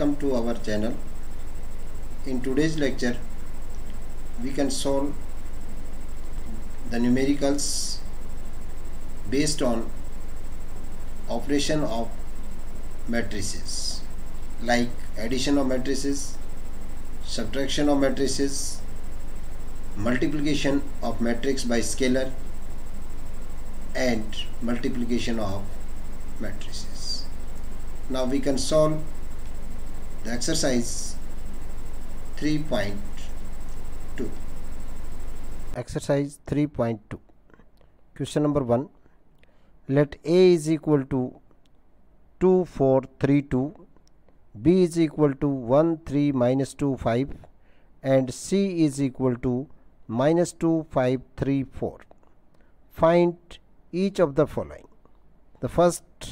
welcome to our channel in today's lecture we can solve the numericals based on operation of matrices like addition of matrices subtraction of matrices multiplication of matrix by scalar and multiplication of matrices now we can solve the exercise 3.2 exercise 3.2 question number 1 let a is equal to 2432 b is equal to 1 3 minus 2 5 and c is equal to minus 2 5 3 4 find each of the following the first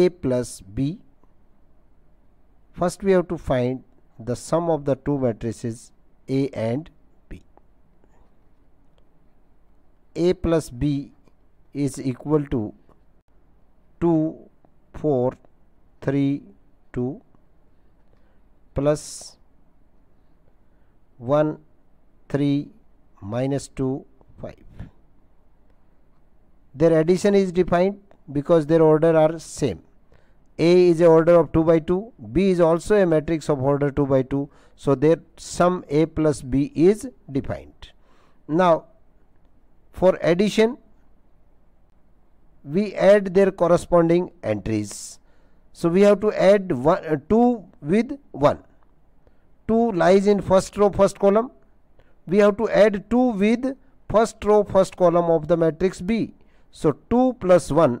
a plus b First we have to find the sum of the two matrices A and B. A plus B is equal to 2, 4, 3, 2 plus 1, 3, minus 2, 5. Their addition is defined because their order are same. A is a order of 2 by 2, B is also a matrix of order 2 by 2. So, their sum A plus B is defined. Now, for addition, we add their corresponding entries. So, we have to add one, uh, 2 with 1. 2 lies in first row first column. We have to add 2 with first row first column of the matrix B. So, 2 plus 1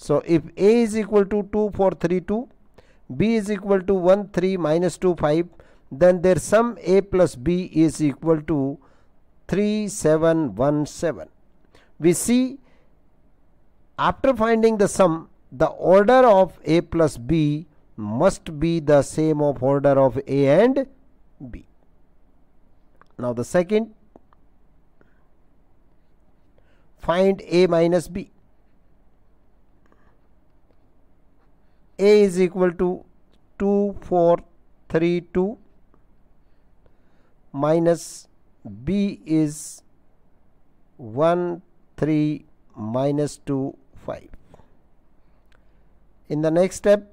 So if A is equal to 2 B is equal to 1 3 minus 2 5 then their sum A plus B is equal to 3717. We see after finding the sum the order of A plus B must be the same of order of A and B. Now the second find A minus B. A is equal to 2432 minus B is 1 3 minus 2 5. In the next step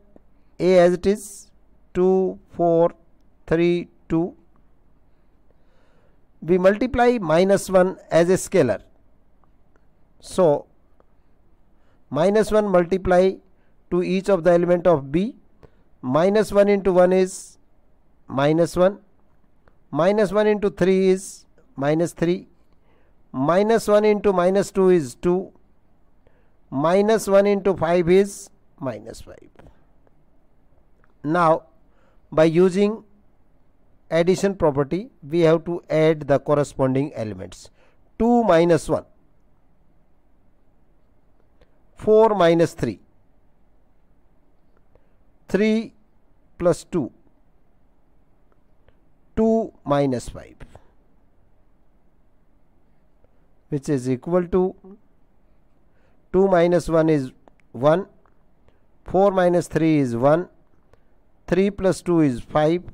A as it is 2 4 3 2 we multiply minus 1 as a scalar. So minus 1 multiply to each of the element of b minus 1 into 1 is minus 1 minus 1 into 3 is minus 3 minus 1 into minus 2 is 2 minus 1 into 5 is minus 5 now by using addition property we have to add the corresponding elements 2 minus 1 4 minus 3 3 plus 2 2 minus 5 which is equal to 2 minus 1 is 1 4 minus 3 is 1 3 plus 2 is 5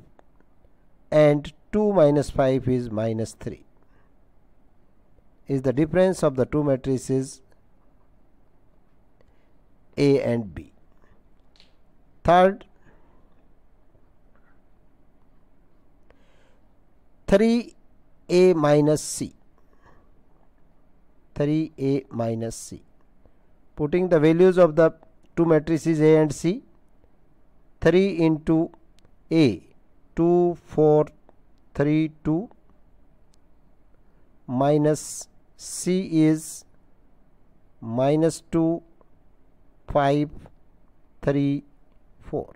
and 2 minus 5 is minus 3 is the difference of the two matrices A and B Third, 3a minus c. 3a minus c. Putting the values of the two matrices A and C, 3 into A, 2, 4, 3, 2 minus C is minus 2, 5, 3, 4.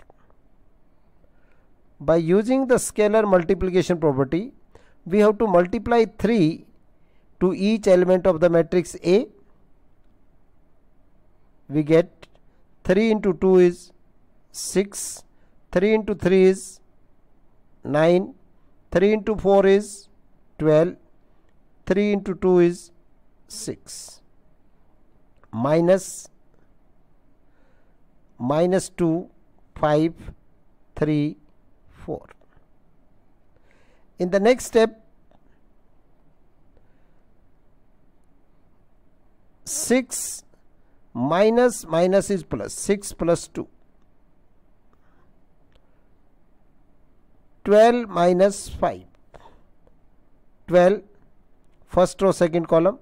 By using the scalar multiplication property, we have to multiply 3 to each element of the matrix A. We get 3 into 2 is 6, 3 into 3 is 9, 3 into 4 is 12, 3 into 2 is 6 minus minus 2 5 3 4 in the next step 6 minus minus is plus 6 plus 2 12 minus 5 12 first row second column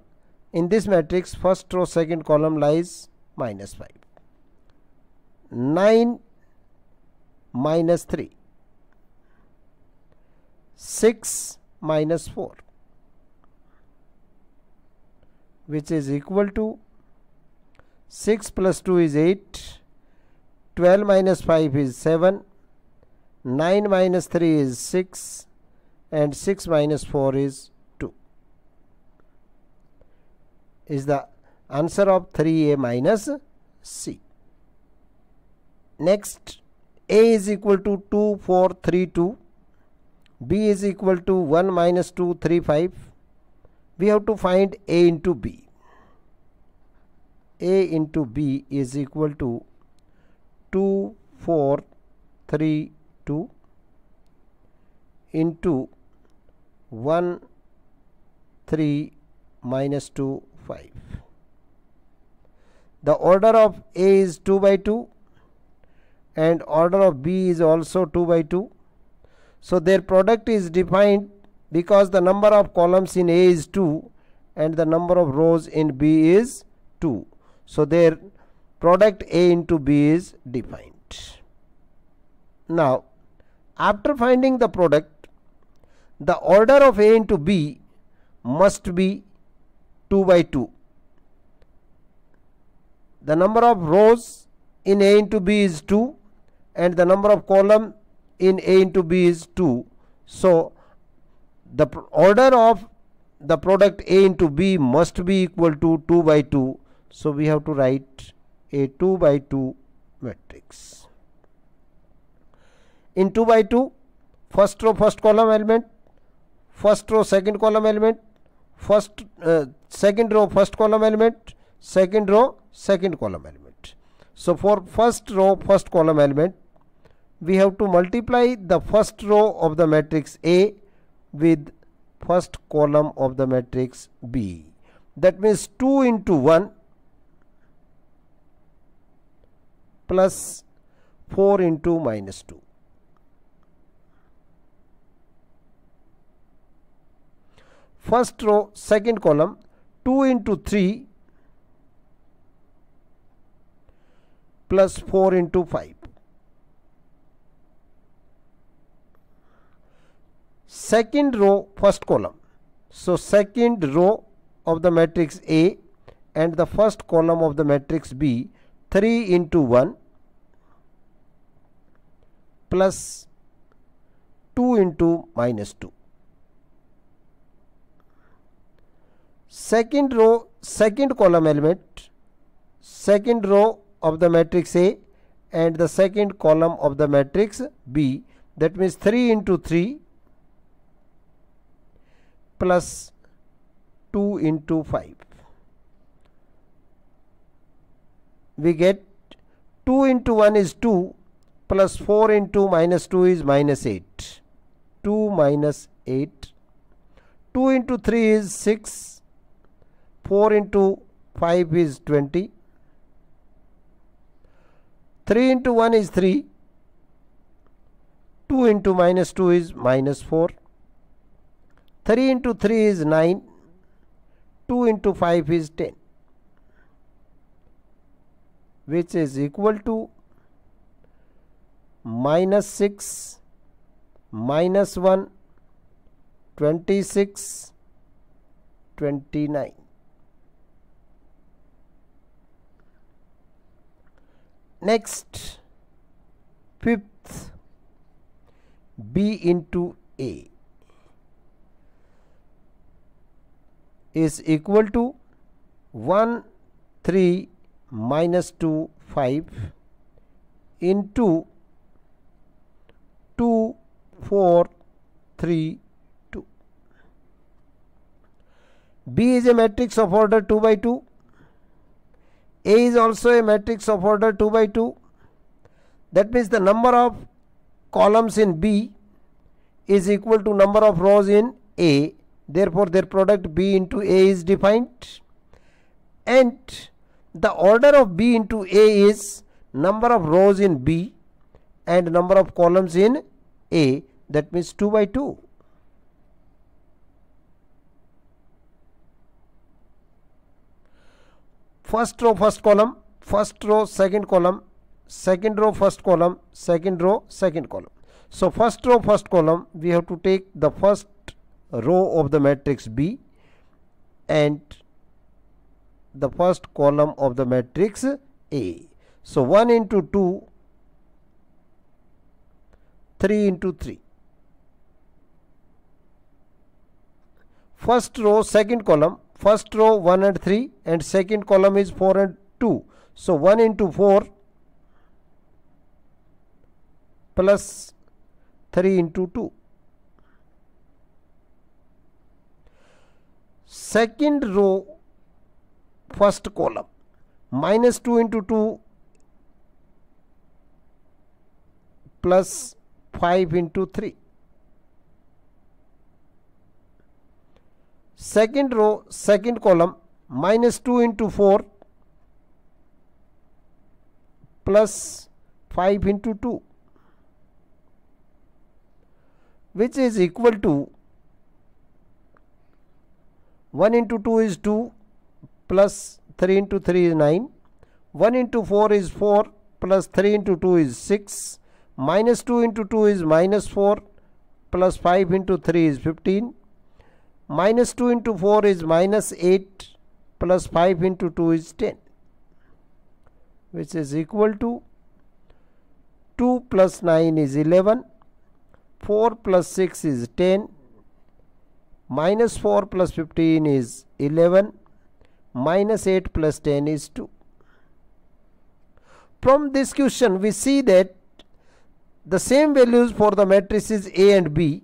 in this matrix first row second column lies minus 5 9 minus 3 6 minus 4 which is equal to 6 plus 2 is 8 12 minus 5 is 7 9 minus 3 is 6 and 6 minus 4 is 2 is the answer of 3a minus c next a is equal to 2 4 3 2 b is equal to 1 minus 2 3 5 we have to find a into b a into b is equal to 2 4 3 2 into 1 3 minus 2 5 the order of a is 2 by 2 and order of B is also 2 by 2. So, their product is defined because the number of columns in A is 2 and the number of rows in B is 2. So, their product A into B is defined. Now, after finding the product, the order of A into B must be 2 by 2. The number of rows in A into B is 2 and the number of column in A into B is 2. So, the order of the product A into B must be equal to 2 by 2. So, we have to write a 2 by 2 matrix. In 2 by 2, first row first column element, first row second column element, first uh, second row first column element, second row second column element. So, for first row first column element we have to multiply the first row of the matrix A with first column of the matrix B. That means 2 into 1 plus 4 into minus 2. First row, second column, 2 into 3 plus 4 into 5. second row first column so second row of the matrix A and the first column of the matrix B 3 into 1 plus 2 into minus 2 second row second column element second row of the matrix A and the second column of the matrix B that means 3 into 3 plus 2 into 5 we get 2 into 1 is 2 plus 4 into minus 2 is minus 8 2 minus 8 2 into 3 is 6 4 into 5 is 20 3 into 1 is 3 2 into minus 2 is minus 4 3 into 3 is 9 2 into 5 is 10 which is equal to minus 6 minus 1 26 29 next fifth b into a is equal to 1 3 minus 2 5 into 2 4 3 2 b is a matrix of order 2 by 2 a is also a matrix of order 2 by 2 that means the number of columns in b is equal to number of rows in a therefore their product b into a is defined and the order of b into a is number of rows in b and number of columns in a that means 2 by 2 first row first column first row second column second row first column second row second column so first row first column we have to take the first row of the matrix B and the first column of the matrix A. So 1 into 2, 3 into 3. First row, second column, first row 1 and 3 and second column is 4 and 2. So 1 into 4 plus 3 into 2. second row first column minus 2 into 2 plus 5 into 3 second row second column minus 2 into 4 plus 5 into 2 which is equal to 1 into 2 is 2 plus 3 into 3 is 9 1 into 4 is 4 plus 3 into 2 is 6 minus 2 into 2 is minus 4 plus 5 into 3 is 15 minus 2 into 4 is minus 8 plus 5 into 2 is 10 which is equal to 2 plus 9 is 11 4 plus 6 is 10 minus 4 plus 15 is 11 minus 8 plus 10 is 2 from this question we see that the same values for the matrices A and B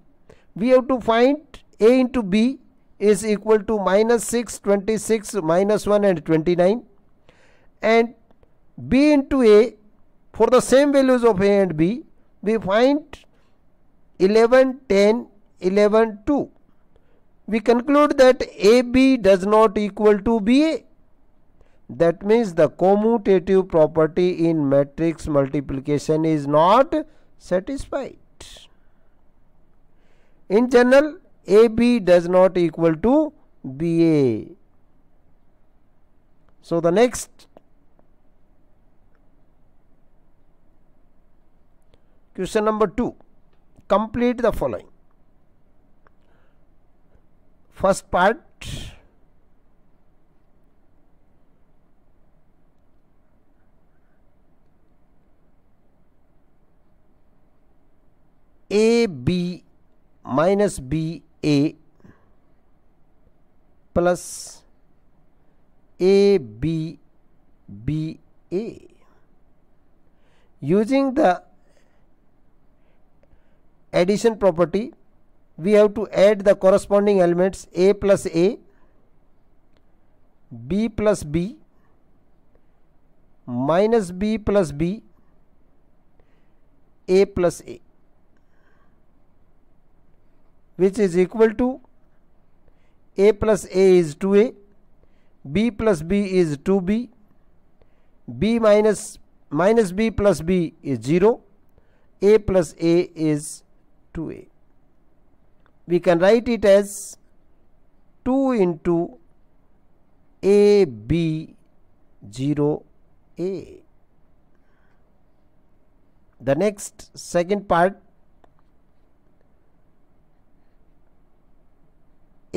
we have to find A into B is equal to minus 6 26 minus 1 and 29 and B into A for the same values of A and B we find 11 10 11 2 we conclude that AB does not equal to BA. That means the commutative property in matrix multiplication is not satisfied. In general, AB does not equal to BA. So, the next question number 2 complete the following first part AB minus BA plus ABBA using the addition property we have to add the corresponding elements a plus a b plus b minus b plus b a plus a which is equal to a plus a is 2a b plus b is 2b b minus minus b plus b is 0 a plus a is 2a we can write it as 2 into a b 0 a the next second part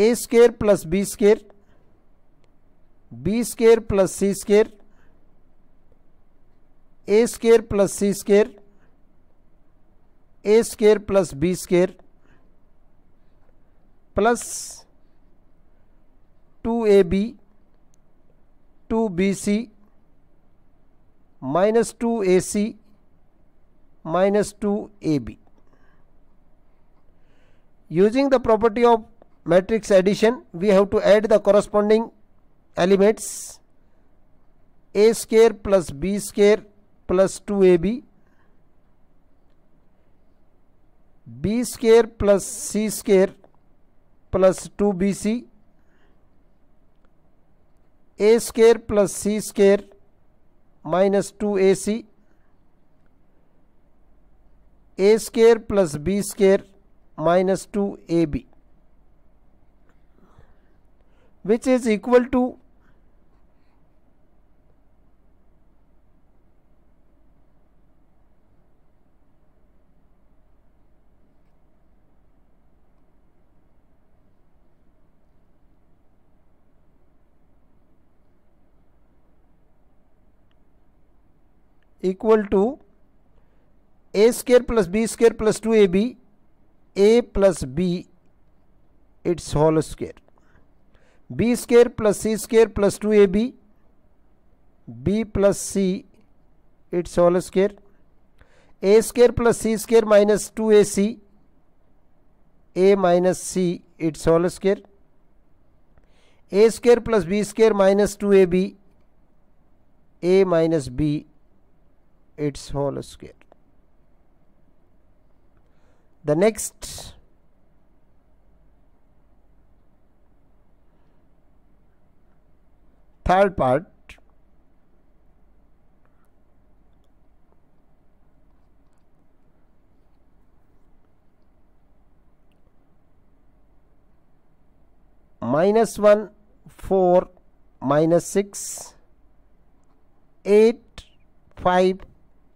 a square plus b square b square plus c square a square plus c square a square plus b square plus 2ab 2bc minus 2ac minus 2ab using the property of matrix addition we have to add the corresponding elements a square plus b square plus 2ab b square plus c square plus two b c a square plus c square minus two a c a square plus b square minus two a b which is equal to equal to a square plus b square plus two a b a plus b its whole square b square plus c square plus two a b b plus c its whole square a square plus c square minus two a c a minus c its whole square a square plus b square minus two a b a minus b its whole square. The next third part minus 1 4 minus 6 8 5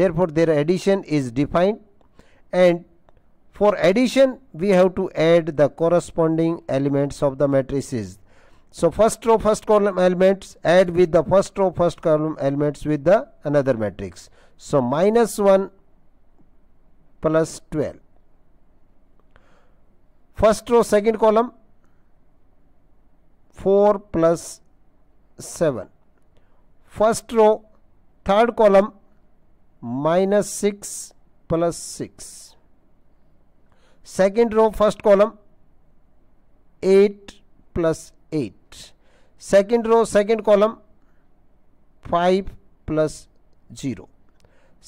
therefore their addition is defined and for addition we have to add the corresponding elements of the matrices so first row first column elements add with the first row first column elements with the another matrix so minus 1 plus 12 first row second column 4 plus 7 first row third column minus six plus six second row first column eight plus eight second row second column five plus zero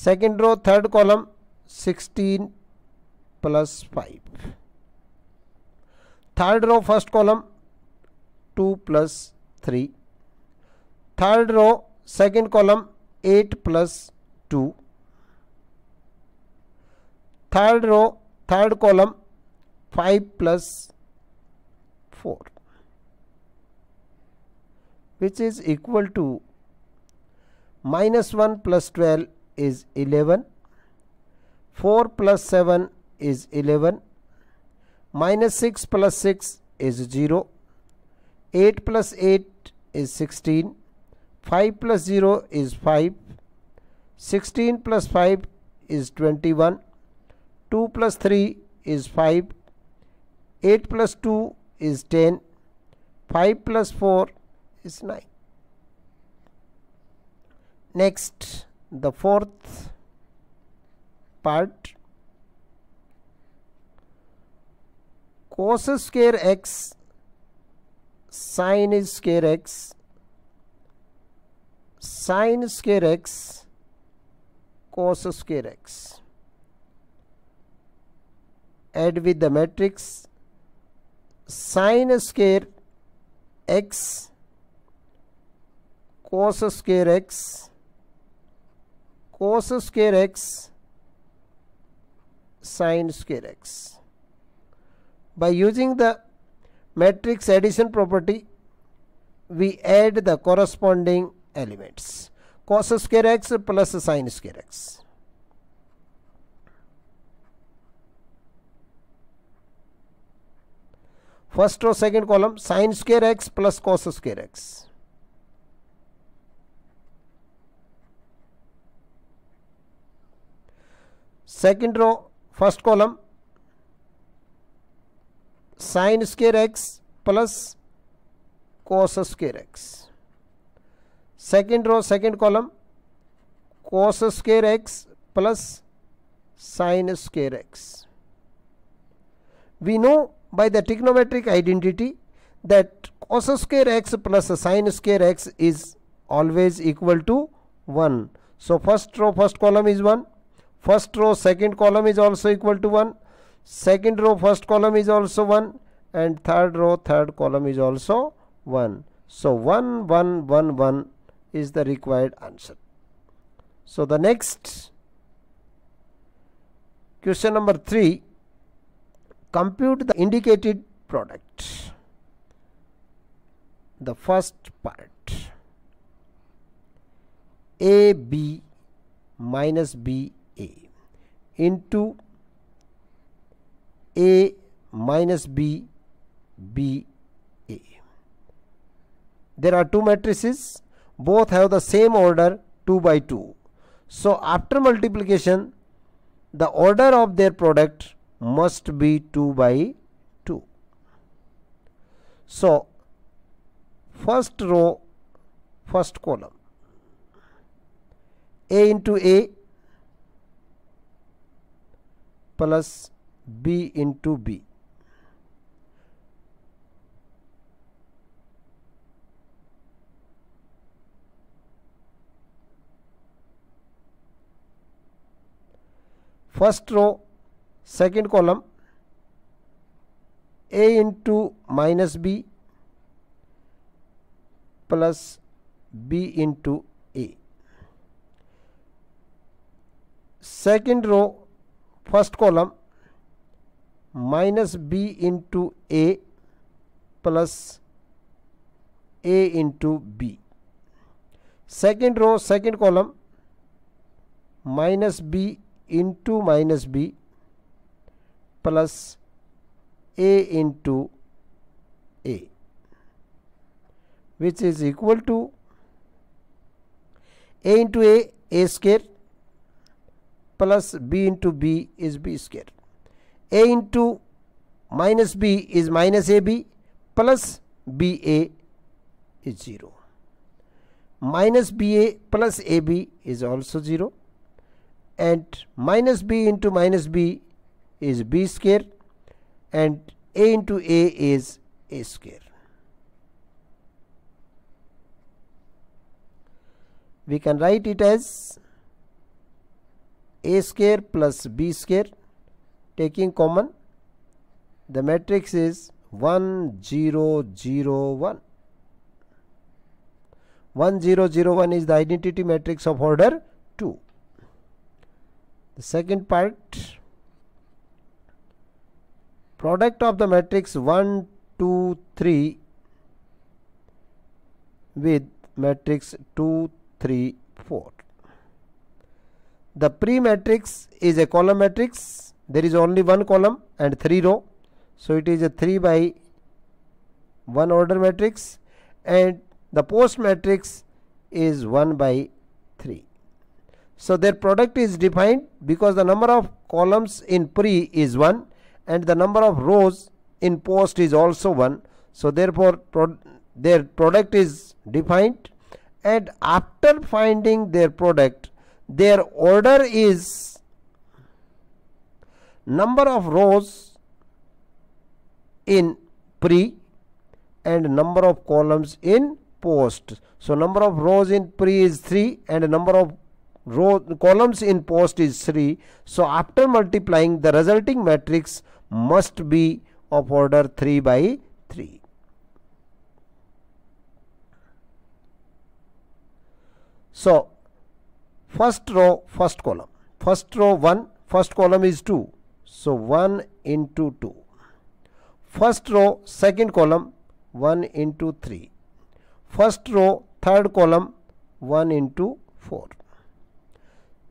second row third column sixteen plus five third row first column two plus three third row second column eight plus two third row third column 5 plus 4 which is equal to minus 1 plus 12 is 11 4 plus 7 is 11 minus 6 plus 6 is 0 8 plus 8 is 16 5 plus 0 is 5 16 plus 5 is 21 2 plus 3 is 5, 8 plus 2 is 10, 5 plus 4 is 9. Next, the fourth part cos square x sine square x sine square x cos square x add with the matrix sine square x cos square x cos square x sine square x by using the matrix addition property we add the corresponding elements cos square x plus sine square x first और second column sine square x plus cos square x second row first column sine square x plus cos square x second row second column cos square x plus sine square x we know by the trigonometric identity that cos square x plus sin square x is always equal to 1. So, first row first column is 1, first row second column is also equal to 1, second row first column is also 1 and third row third column is also 1. So, 1 1 1 1 is the required answer. So, the next question number 3 compute the indicated product the first part a b minus b a into a minus b b a there are two matrices both have the same order 2 by 2 so after multiplication the order of their product must be 2 by 2. So, first row, first column A into A plus B into B. First row second column a into minus b plus b into a second row first column minus b into a plus a into b second row second column minus b into minus b plus a into a which is equal to a into a a square plus b into b is b square a into minus b is minus ab plus ba is 0 minus ba plus ab is also 0 and minus b into minus b is b square and a into a is a square. We can write it as a square plus b square taking common the matrix is 1 0 0 1. 1 0 0 1 is the identity matrix of order 2. The second part product of the matrix 1 2 3 with matrix 2 3 4 the pre matrix is a column matrix there is only one column and three row so it is a 3 by 1 order matrix and the post matrix is 1 by 3 so their product is defined because the number of columns in pre is 1 and the number of rows in post is also 1 so therefore pro their product is defined and after finding their product their order is number of rows in pre and number of columns in post so number of rows in pre is 3 and number of row columns in post is 3 so after multiplying the resulting matrix must be of order 3 by 3. So, first row, first column, first row 1, first column is 2. So, 1 into 2. First row, second column, 1 into 3. First row, third column, 1 into 4.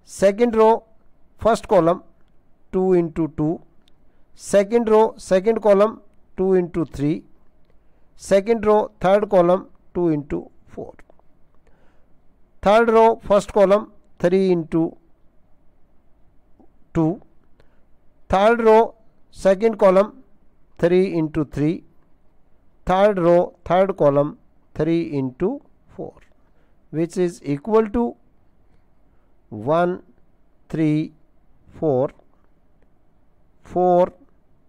Second row, first column, 2 into 2 second row second column 2 into 3 second row third column 2 into 4 third row first column 3 into 2 third row second column 3 into 3 third row third column 3 into 4 which is equal to 1 3 4 4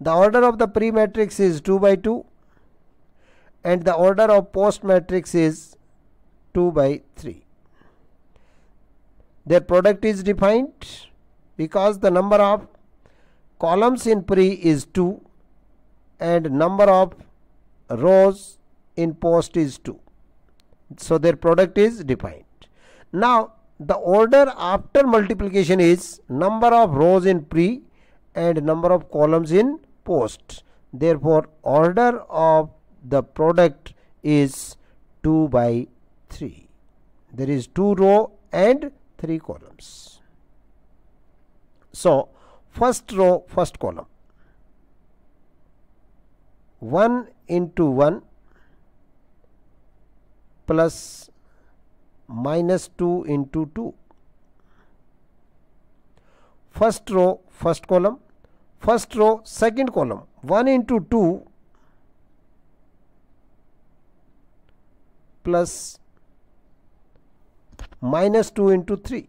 The order of the pre-matrix is 2 by 2 and the order of post matrix is 2 by 3. Their product is defined because the number of columns in pre is 2 and number of rows in post is 2. So their product is defined. Now the order after multiplication is number of rows in pre and number of columns in post therefore order of the product is 2 by 3 there is 2 row and 3 columns so first row first column 1 into 1 plus minus 2 into 2 first row first column first row second column 1 into 2 plus minus 2 into 3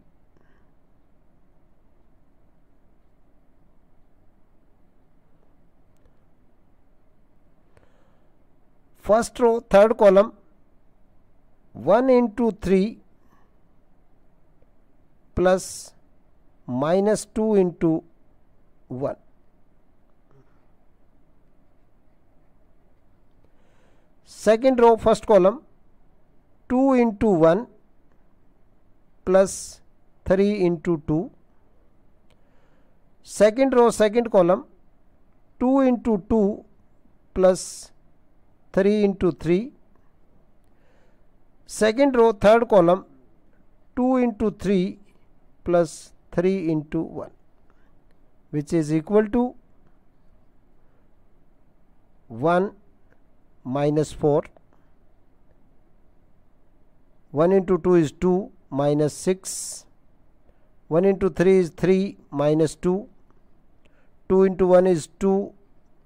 first row third column 1 into 3 plus minus 2 into 1 second row first column 2 into 1 plus 3 into 2 second row second column 2 into 2 plus 3 into 3 second row third column 2 into 3 plus 3 into 1 which is equal to 1 minus 4 1 into 2 is 2 minus 6 1 into 3 is 3 minus 2 2 into 1 is 2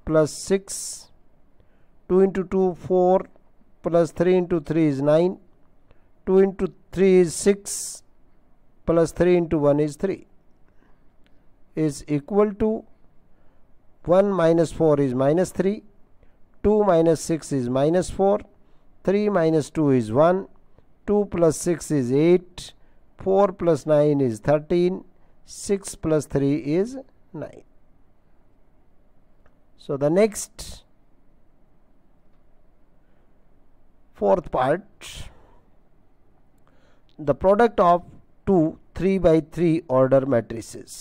plus 6 2 into 2 4 plus 3 into 3 is 9 2 into 3 is 6 plus 3 into 1 is 3 is equal to 1 minus 4 is minus 3 2 minus 6 is minus 4 3 minus 2 is 1 2 plus 6 is 8 4 plus 9 is 13 6 plus 3 is 9 so the next fourth part the product of two 3 by 3 order matrices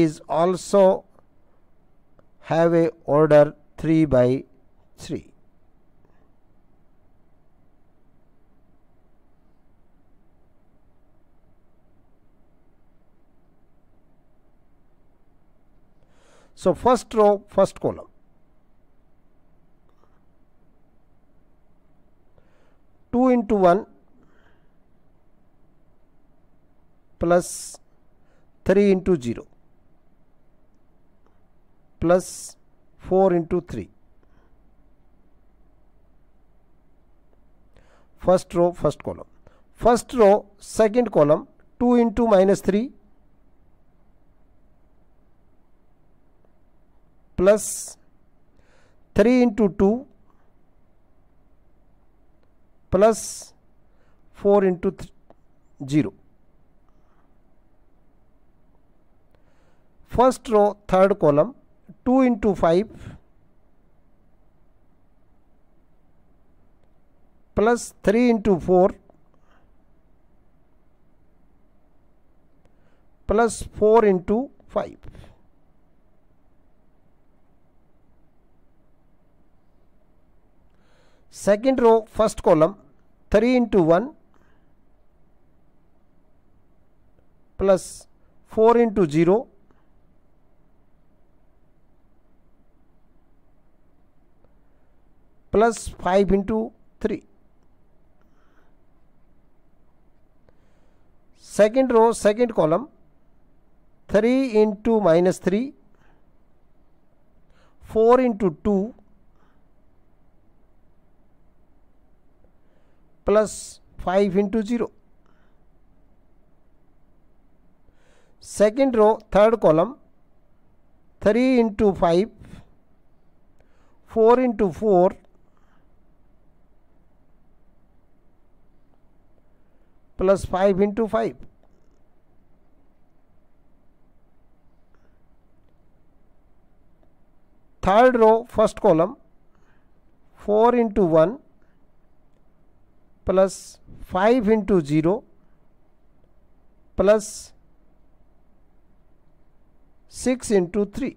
is also have a order 3 by 3. So, first row, first column. Two into one plus three into zero. plus 4 into 3. First row, first column. First row, second column, 2 into minus 3 plus 3 into 2 plus 4 into 0. First row, third column, 2 into 5 plus 3 into 4 plus 4 into 5. Second row first column 3 into 1 plus 4 into 0 plus 5 into 3. Second row, second column 3 into minus 3, 4 into 2 plus 5 into 0. Second row, third column 3 into 5, 4 into 4 plus 5 into 5. Third row first column 4 into 1 plus 5 into 0 plus 6 into 3.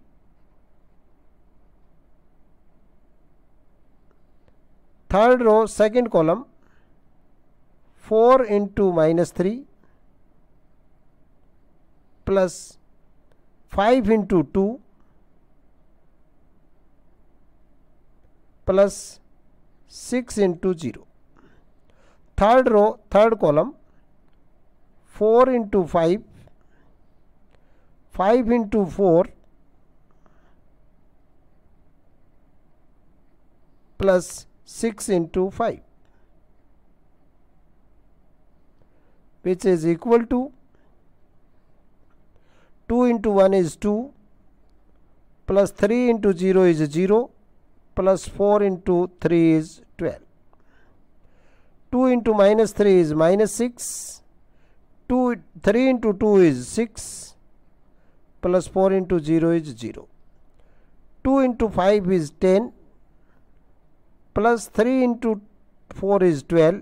Third row second column 4 into minus 3 plus 5 into 2 plus 6 into 0 third row third column 4 into 5 5 into 4 plus 6 into 5 which is equal to 2 into 1 is 2 plus 3 into 0 is 0 plus 4 into 3 is 12. 2 into minus 3 is minus 6 2 3 into 2 is 6 plus 4 into 0 is 0 2 into 5 is 10 plus 3 into 4 is 12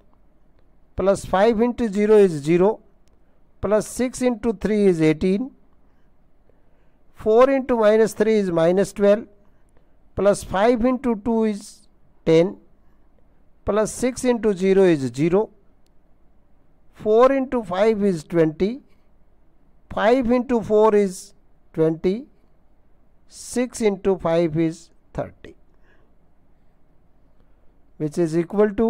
plus 5 into 0 is 0 plus 6 into 3 is 18 4 into minus 3 is minus 12 plus 5 into 2 is 10 plus 6 into 0 is 0 4 into 5 is 20 5 into 4 is 20 6 into 5 is 30 which is equal to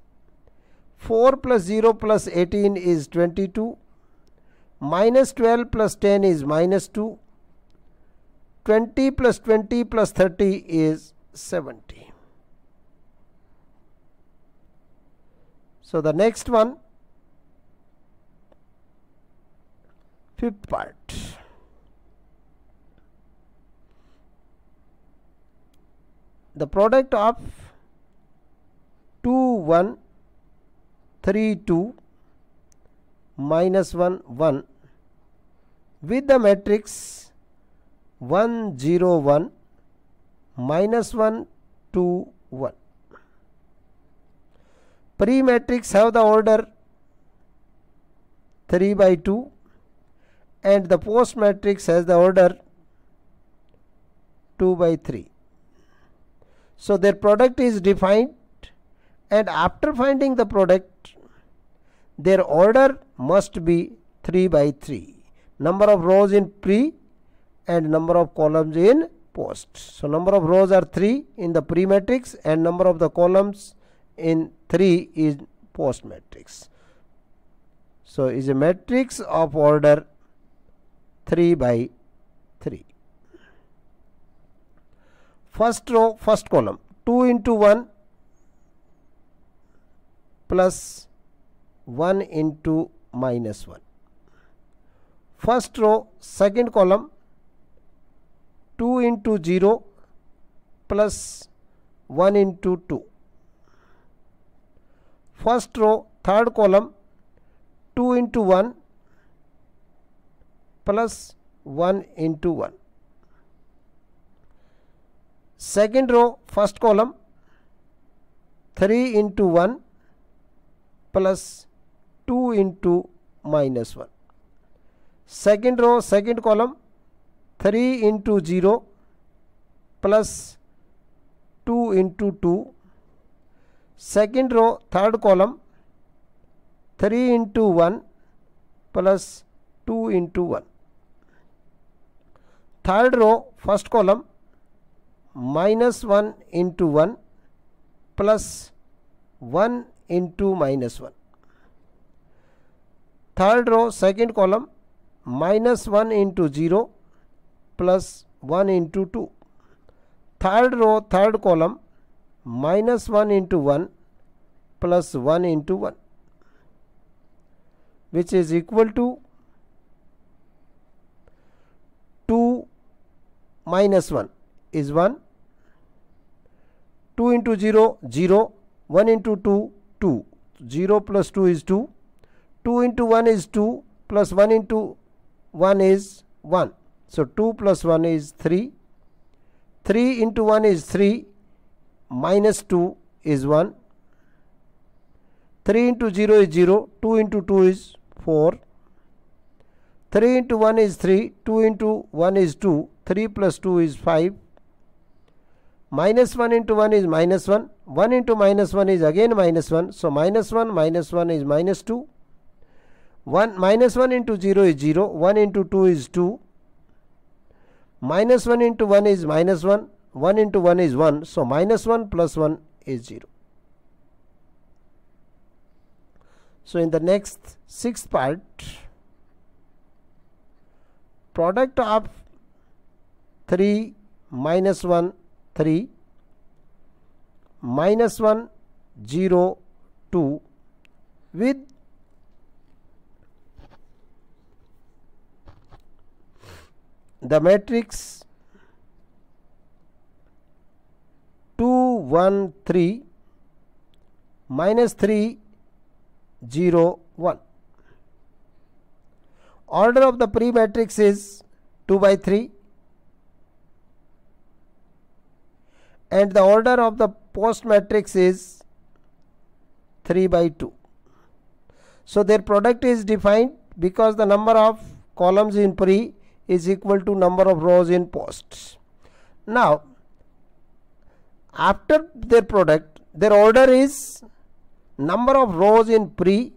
4 plus 0 plus 18 is 22 minus 12 plus 10 is minus 2 20 plus 20 plus 30 is 70 so the next one fifth part the product of 2 1 3 2 minus 1 1 with the matrix 1 0 1 minus 1 2 1 pre matrix have the order 3 by 2 and the post matrix has the order 2 by 3 so their product is defined and after finding the product their order must be 3 by 3 number of rows in pre and number of columns in post so number of rows are 3 in the pre matrix and number of the columns in 3 is post matrix so is a matrix of order 3 by 3 first row first column 2 into 1 plus 1 into minus 1. First row, second column 2 into 0 plus 1 into 2. First row, third column 2 into 1 plus 1 into 1. Second row, first column 3 into 1 plus 2 into minus 1. Second row, second column 3 into 0 plus 2 into 2. Second row, third column 3 into 1 plus 2 into 1. Third row, first column minus 1 into 1 plus 1 into minus 1. third row second column minus 1 into 0 plus 1 into 2 third row third column minus 1 into 1 plus 1 into 1 which is equal to 2 minus 1 is 1 2 into 0 0 1 into 2 2 0 plus 2 is 2 2 into 1 is 2 plus 1 into 1 is 1. So 2 plus 1 is 3. 3 into 1 is 3 minus 2 is 1. 3 into 0 is 0. 2 into 2 is 4. 3 into 1 is 3. 2 into 1 is 2. 3 plus 2 is 5. Minus 1 into 1 is minus 1. 1 into minus 1 is again minus 1. So minus 1 minus 1 is minus 2. 1 minus 1 into 0 is 0 1 into 2 is 2 minus 1 into 1 is minus 1 1 into 1 is 1 so minus 1 plus 1 is 0 so in the next sixth part product of 3 minus 1 3 minus 1 0 2 with the matrix 2 1 3 minus 3 0 1 order of the pre matrix is 2 by 3 and the order of the post matrix is 3 by 2. So, their product is defined because the number of columns in pre is equal to number of rows in posts. Now, after their product, their order is number of rows in pre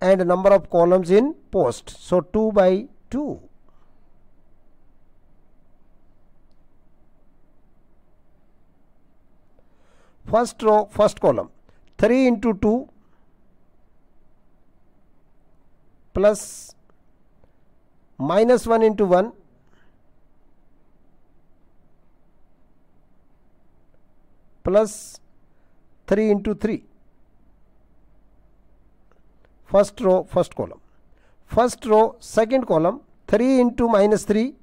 and number of columns in post. So, 2 by 2. First row, first column 3 into 2 plus minus 1 into 1 plus 3 into 3 first row first column first row second column 3 into minus 3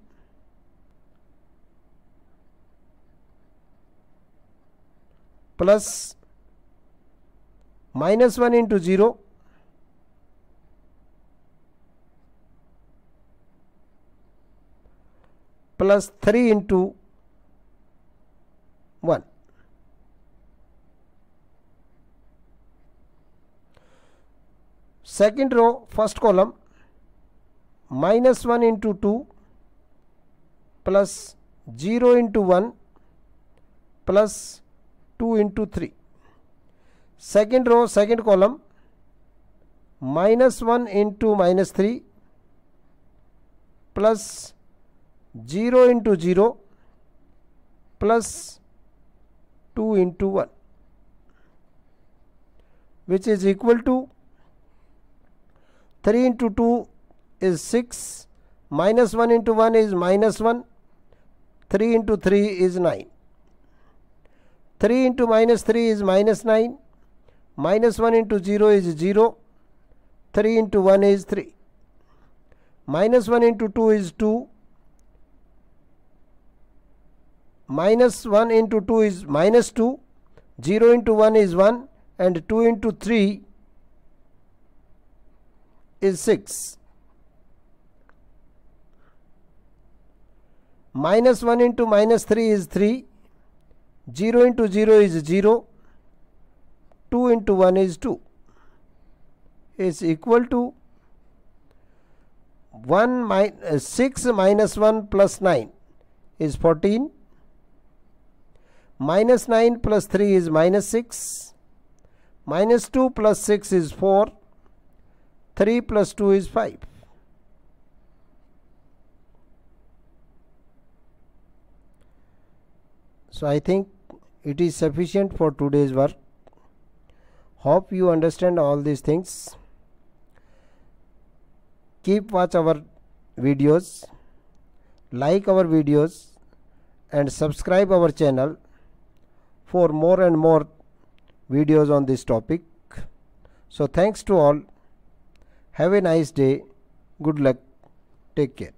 plus minus 1 into 0 plus 3 into 1. Second row, first column, minus 1 into 2 plus 0 into 1 plus 2 into 3. Second row, second column, minus 1 into minus 3 plus 0 into 0 plus 2 into 1 which is equal to 3 into 2 is 6 minus 1 into 1 is minus 1 3 into 3 is 9 3 into minus 3 is minus 9 minus 1 into 0 is 0 3 into 1 is 3 minus 1 into 2 is 2 minus 1 into 2 is minus 2 0 into 1 is 1 and 2 into 3 is 6 minus 1 into minus 3 is 3 0 into 0 is 0 2 into 1 is 2 is equal to 1 uh, 6 minus 1 plus 9 is 14 minus 9 plus 3 is minus 6 minus 2 plus 6 is 4 3 plus 2 is 5 so I think it is sufficient for today's work hope you understand all these things keep watch our videos like our videos and subscribe our channel for more and more videos on this topic. So thanks to all. Have a nice day. Good luck. Take care.